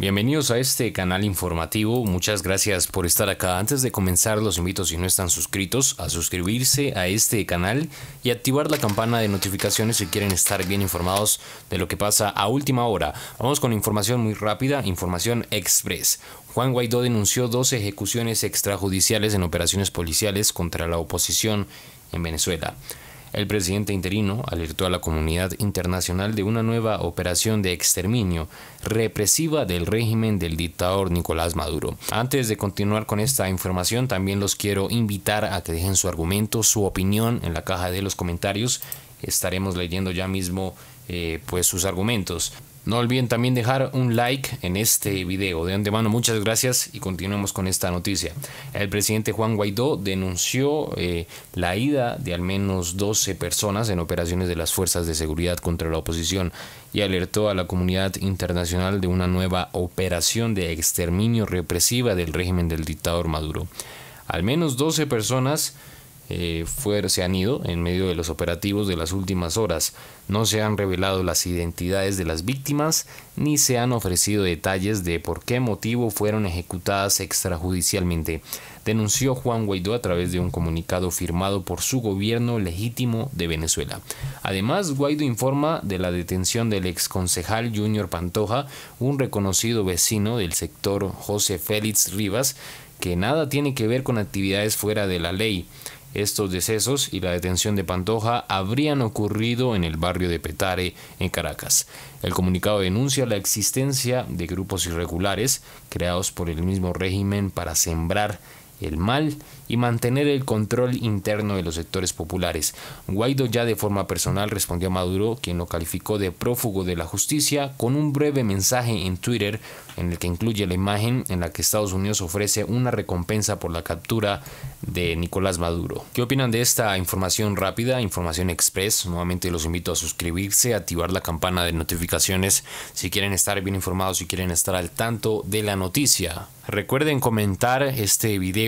Bienvenidos a este canal informativo, muchas gracias por estar acá. Antes de comenzar los invito si no están suscritos a suscribirse a este canal y activar la campana de notificaciones si quieren estar bien informados de lo que pasa a última hora. Vamos con información muy rápida, información express. Juan Guaidó denunció dos ejecuciones extrajudiciales en operaciones policiales contra la oposición en Venezuela. El presidente interino alertó a la comunidad internacional de una nueva operación de exterminio represiva del régimen del dictador Nicolás Maduro. Antes de continuar con esta información, también los quiero invitar a que dejen su argumento, su opinión en la caja de los comentarios estaremos leyendo ya mismo eh, pues sus argumentos. No olviden también dejar un like en este video. De antemano, muchas gracias y continuemos con esta noticia. El presidente Juan Guaidó denunció eh, la ida de al menos 12 personas en operaciones de las fuerzas de seguridad contra la oposición y alertó a la comunidad internacional de una nueva operación de exterminio represiva del régimen del dictador Maduro. Al menos 12 personas eh, se han ido en medio de los operativos de las últimas horas. No se han revelado las identidades de las víctimas ni se han ofrecido detalles de por qué motivo fueron ejecutadas extrajudicialmente, denunció Juan Guaidó a través de un comunicado firmado por su gobierno legítimo de Venezuela. Además, Guaidó informa de la detención del concejal Junior Pantoja, un reconocido vecino del sector José Félix Rivas, que nada tiene que ver con actividades fuera de la ley. Estos decesos y la detención de Pantoja habrían ocurrido en el barrio de Petare, en Caracas. El comunicado denuncia la existencia de grupos irregulares creados por el mismo régimen para sembrar el mal y mantener el control interno de los sectores populares. Guaido ya de forma personal respondió a Maduro, quien lo calificó de prófugo de la justicia, con un breve mensaje en Twitter en el que incluye la imagen en la que Estados Unidos ofrece una recompensa por la captura de Nicolás Maduro. ¿Qué opinan de esta información rápida, información express? Nuevamente los invito a suscribirse, activar la campana de notificaciones si quieren estar bien informados, si quieren estar al tanto de la noticia. Recuerden comentar este video